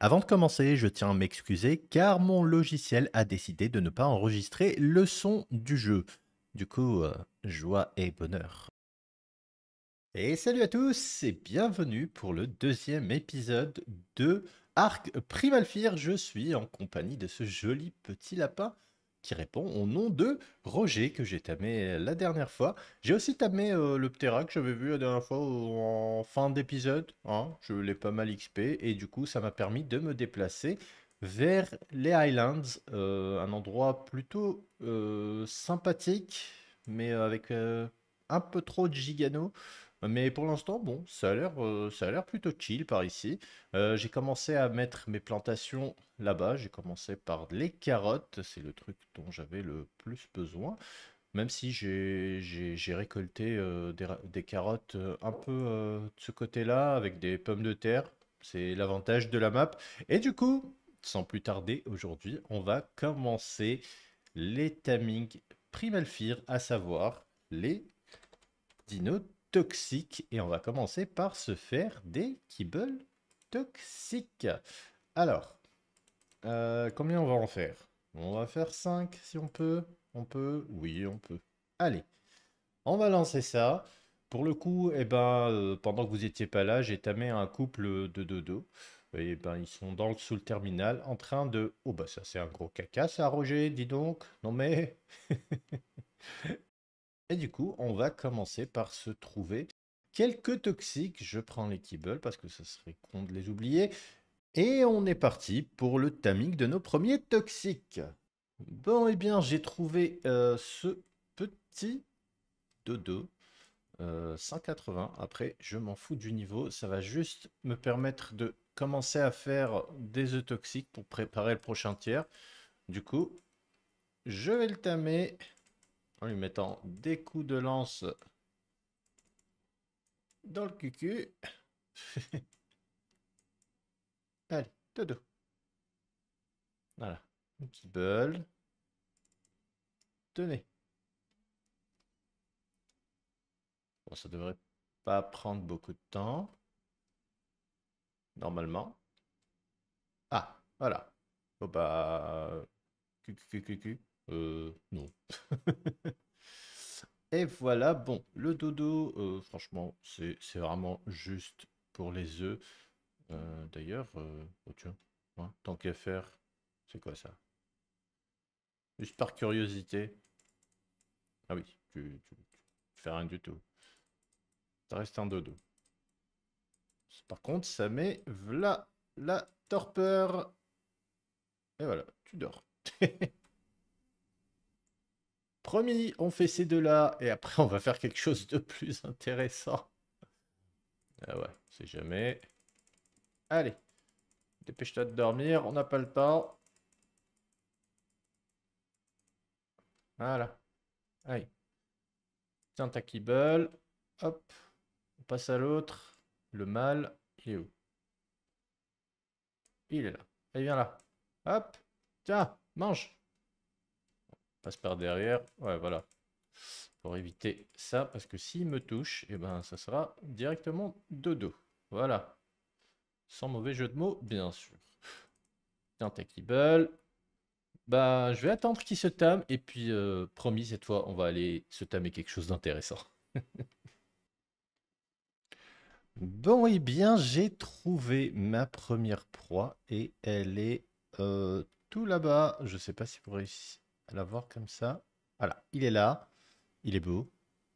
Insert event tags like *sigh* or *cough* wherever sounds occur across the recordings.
Avant de commencer, je tiens à m'excuser car mon logiciel a décidé de ne pas enregistrer le son du jeu. Du coup, euh, joie et bonheur. Et salut à tous et bienvenue pour le deuxième épisode de Arc Primal Je suis en compagnie de ce joli petit lapin répond au nom de Roger que j'ai tamé la dernière fois. J'ai aussi tamé euh, le Ptera que j'avais vu la dernière fois en fin d'épisode. Hein. Je l'ai pas mal XP et du coup ça m'a permis de me déplacer vers les Highlands, euh, un endroit plutôt euh, sympathique mais avec un peu trop de gigano. Mais pour l'instant, bon, ça a l'air, euh, plutôt chill par ici. Euh, j'ai commencé à mettre mes plantations là-bas. J'ai commencé par les carottes. C'est le truc dont j'avais le plus besoin. Même si j'ai récolté euh, des, carottes un peu de ce côté-là, avec des pommes de terre. C'est l'avantage de la map. Et du coup, sans plus tarder, aujourd'hui, on va commencer les timings primalfire, à savoir les dinos toxiques. Et on va commencer par se faire des kibbles toxiques. Alors, euh, combien on va en faire On va faire 5 si on peut. On peut Oui, on peut. Allez, on va lancer ça. Pour le coup, eh ben, euh, pendant que vous n'étiez pas là, j'ai tamé un couple de dodo. Et eh ben, ils sont dans le, sous le terminal en train de... Oh bah ça c'est un gros caca ça Roger, dis donc. Non mais... *laughs* Et du coup, on va commencer par se trouver quelques toxiques. Je prends les kibbles parce que ce serait con de les oublier. Et on est parti pour le timing de nos premiers toxiques. Bon, et eh bien, j'ai trouvé euh, ce petit dodo. 180. Euh, Après, je m'en fous du niveau. Ça va juste me permettre de commencer à faire des oeufs toxiques pour préparer le prochain tiers. Du coup, je vais le tamer en lui mettant des coups de lance dans le cucu. *laughs* Allez, dodo. Voilà, une petite bulle. Tenez. Bon, ça devrait pas prendre beaucoup de temps. Normalement. Ah, voilà. Oh bah... Euh, non. *laughs* Et voilà, bon, le dodo, euh, franchement, c'est vraiment juste pour les œufs. Euh, d'ailleurs, euh, oh hein, tant qu'à faire, c'est quoi ça Juste par curiosité. Ah oui, tu, fais rien du tout. Ça reste un dodo. Par contre, ça met voilà la torpeur. Et voilà, tu dors. *laughs* Promis, on fait ces deux-là et après on va faire quelque chose de plus intéressant. Ah ouais, c'est jamais. Allez, dépêche-toi de dormir, on n'a pas le temps. Voilà. Allez. Tiens ta kibble. Hop. On passe à l'autre. Le mâle, il est où Il est là. Allez, viens là. Hop. Tiens, mange par derrière. Ouais, voilà. Pour éviter ça, parce que s'il me touche, et eh ben, ça sera directement dodo. Voilà. Sans mauvais jeu de mots, bien sûr. Tiens, Bah, je vais attendre qu'il se tame, et puis, euh, promis, cette fois, on va aller se tamer quelque chose d'intéressant. *laughs* Bon, et eh bien, j'ai trouvé ma première proie et elle est euh, tout là-bas. Je sais pas si vous réussissez l'avoir comme ça. Voilà, il est là. Il est beau.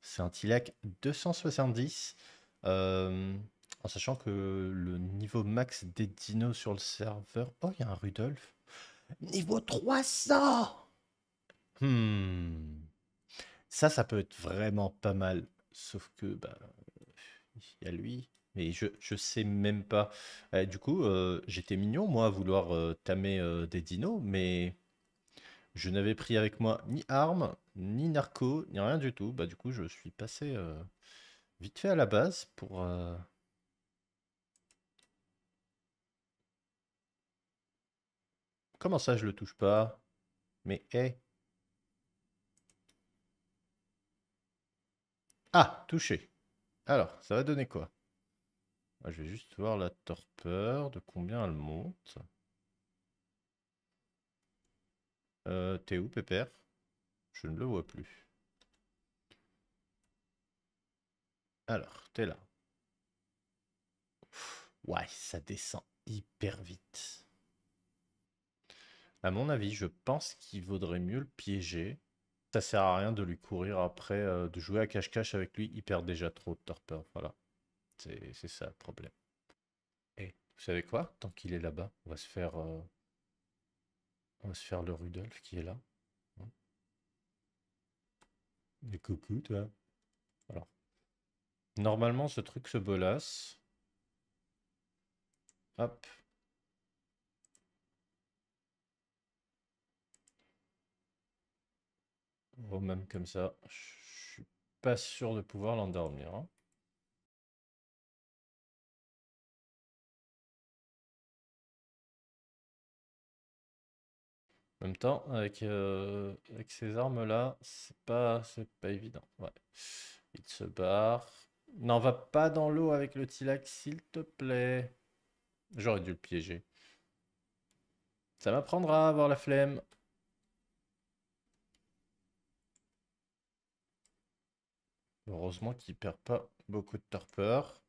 C'est un Tilac 270. Euh, en sachant que le niveau max des dinos sur le serveur... Oh, il y a un Rudolf. Niveau 300 hmm. Ça, ça peut être vraiment pas mal. Sauf que, bah, il y a lui. Mais je, je sais même pas. Eh, du coup, euh, j'étais mignon, moi, à vouloir euh, tamer des dinos, mais je n'avais pris avec moi ni armes, ni narco, ni rien du tout. Bah du coup, je suis passé euh, vite fait à la base pour... Euh, Comment ça, je le touche pas Mais hé eh. Ah, touché. Alors, ça va donner quoi ah, Je vais juste voir la torpeur, de combien elle monte. Euh, t'es où, Pépère Je ne le vois plus. Alors, t'es là. ouais, ça descend hyper vite. À mon avis, je pense qu'il vaudrait mieux le piéger. Ça sert à rien de lui courir après, euh, de jouer à cache-cache avec lui. Il perd déjà trop de torpeur. Voilà. C'est ça le problème. Et vous savez quoi Tant qu'il est là-bas, on va se faire... Euh, on va se faire le Rudolf qui est là. Hein. Les coucou, toi. Normalement, ce truc se bolasse. Hop. Oh, même comme ça, je suis pas sûr de pouvoir l'endormir. Hein. temps, avec, euh, avec ces armes-là, c'est pas, c'est pas évident. Ouais. Il se barre. N'en va pas dans l'eau avec le Tilac, s'il te plaît. J'aurais dû le piéger. Ça m'apprendra à avoir la flemme. Heureusement qu'il perd pas beaucoup de torpeur.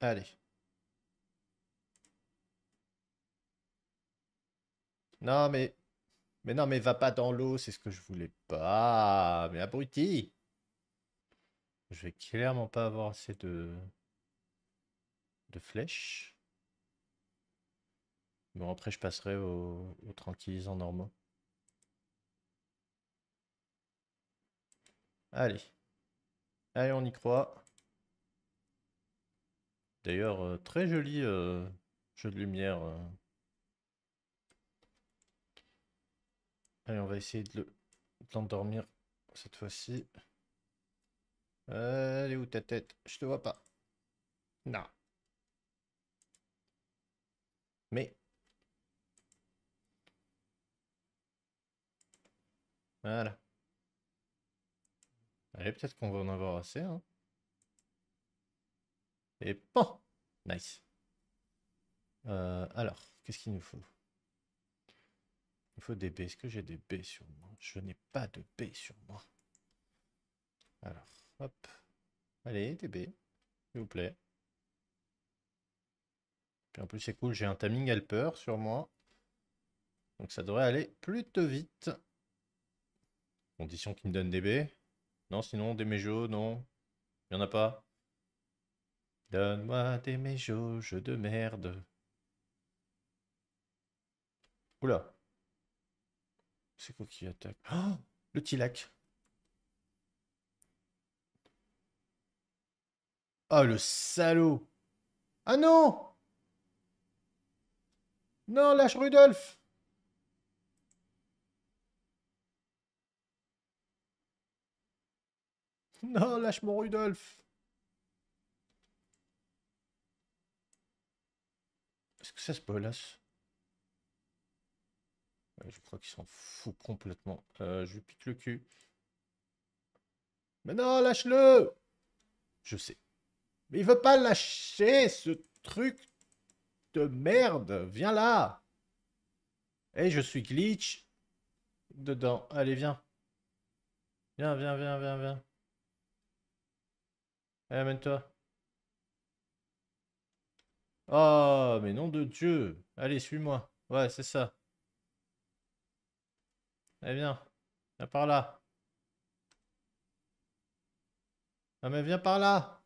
Allez. Non, mais... Mais non, mais va pas dans l'eau, c'est ce que je voulais pas. Ah, mais abruti Je vais clairement pas avoir assez de... de flèches. Bon, après, je passerai au au tranquillisant normaux. Allez. Allez, on y croit. D'ailleurs, euh, très joli euh, jeu de lumière. Euh, Allez, on va essayer de l'endormir cette fois-ci. Euh, elle est où ta tête Je te vois pas. Non. Mais. Voilà. Allez, peut-être qu'on va en avoir assez. Hein. Et bon Nice. Euh, alors, qu'est-ce qu'il nous faut faut des B. Est-ce que j'ai des B sur moi Je n'ai pas de B sur moi. Alors, hop. Allez, des B. S'il vous plaît. Puis en plus, c'est cool, j'ai un timing helper sur moi. Donc ça devrait aller plutôt vite. Condition qui me donne des B. Non, sinon, des méjos, non. Il n'y en a pas. Donne-moi des méjos, jeu de merde. Oula. C'est quoi qui attaque oh Le tilak. Ah Oh, le salaud Ah non Non, lâche Rudolf Non, lâche mon Rudolf Est-ce que ça se peut, là euh, je crois qu'il s'en fout complètement. Euh, je lui pique le cul. Mais non, lâche-le Je sais. Mais il veut pas lâcher ce truc de merde. Viens là Et je suis glitch dedans. Allez, viens. Viens, viens, viens, viens, viens. amène-toi. Oh, mais nom de Dieu. Allez, suis-moi. Ouais, c'est ça. Eh viens. Viens par là. Ah mais viens par là.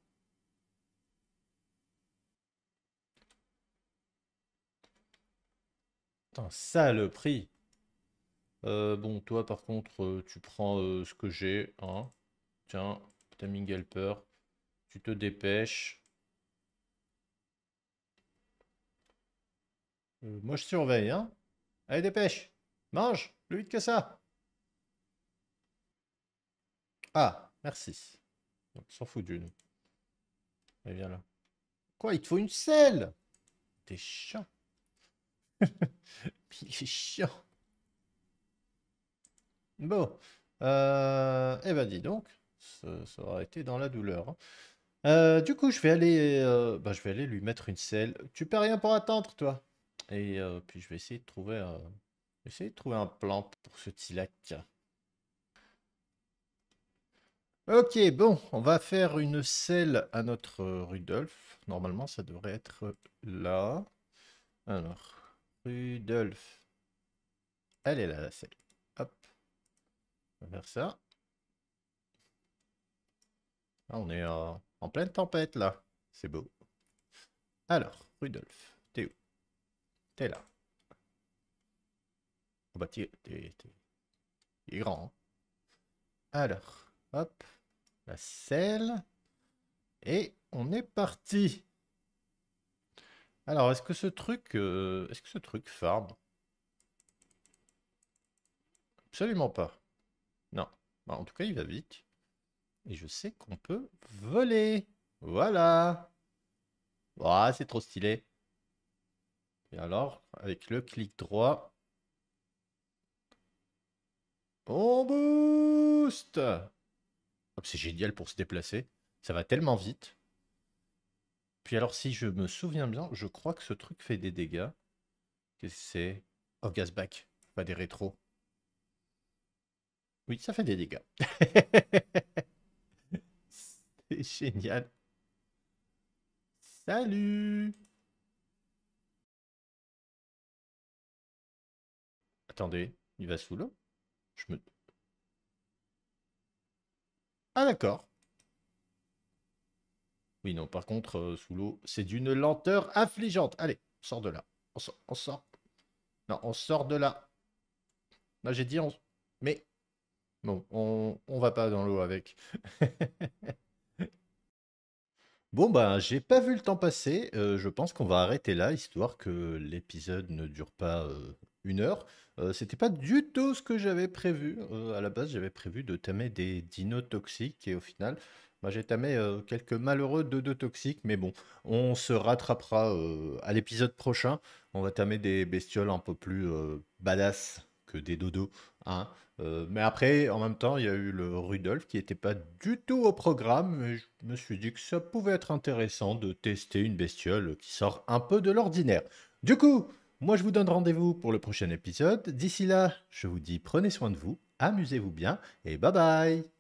Putain, ça le prix. bon, toi, par contre, euh, tu prends euh, ce que j'ai. Hein. Tiens, t'as peur Tu te dépêches. Euh, moi, je surveille. Hein. Allez, dépêche. Mange. Plus vite que ça. Ah, merci. On s'en fout d'une. Et viens là. Quoi, il te faut une selle T'es chiant. *laughs* il est chiant. Bon. Euh, eh ben dis donc, ça, ça aura été dans la douleur. Hein. Euh, du coup, je vais aller, euh, bah, je vais aller lui mettre une selle. Tu perds rien pour attendre, toi. Et puis je vais essayer de trouver Essayez de trouver un plan pour ce petit lac. Ok, bon, on va faire une selle à notre Rudolf. Normalement, ça devrait être là. Alors, Rudolf. Elle est là, la selle. Hop. On va faire ça. Ah, on est en pleine tempête, là. C'est beau. Alors, Rudolf, t'es où T'es là. Oh bah grand. Hein. Alors, hop, la selle. Et on est parti. Alors, est-ce que ce truc... Euh, est-ce que ce truc farm Absolument pas. Non. Bah, en tout cas, il va vite. Et je sais qu'on peut voler. Voilà. Voilà, c'est trop stylé. Et alors, avec le clic droit, on boost. Ah, c'est génial pour se déplacer. Ça va tellement vite. Puis alors, si je me souviens bien, je crois que ce truc fait des dégâts. Qu'est-ce que c'est Oh, back. Pas des rétros. Oui, ça fait des dégâts. *laughs* c'est génial. Salut Attendez, il va sous l'eau je me... Ah d'accord. Oui, non, par contre, euh, sous l'eau, c'est d'une lenteur affligeante. Allez, on sort de là. On sort. On sort. Non, on sort de là. Non j'ai dit on... Mais... Bon, on, on va pas dans l'eau avec. *laughs* bon, ben, j'ai pas vu le temps passer. Euh, je pense qu'on va arrêter là, histoire que l'épisode ne dure pas euh, une heure. Euh, c'était pas du tout ce que j'avais prévu. Euh, à la base, j'avais prévu de tamer des dinos toxiques et au final, moi bah, j'ai tamé euh, quelques malheureux dodo toxiques. Mais bon, on se rattrapera à l'épisode prochain. On va tamer des bestioles un peu plus badass que des dodos. Hein. mais après, en même temps, il y a eu le Rudolf qui était pas du tout au programme. Mais je me suis dit que ça pouvait être intéressant de tester une bestiole qui sort un peu de l'ordinaire. Du coup, moi, je vous donne rendez-vous pour le prochain épisode. D'ici là, je vous dis prenez soin de vous, amusez-vous bien et bye bye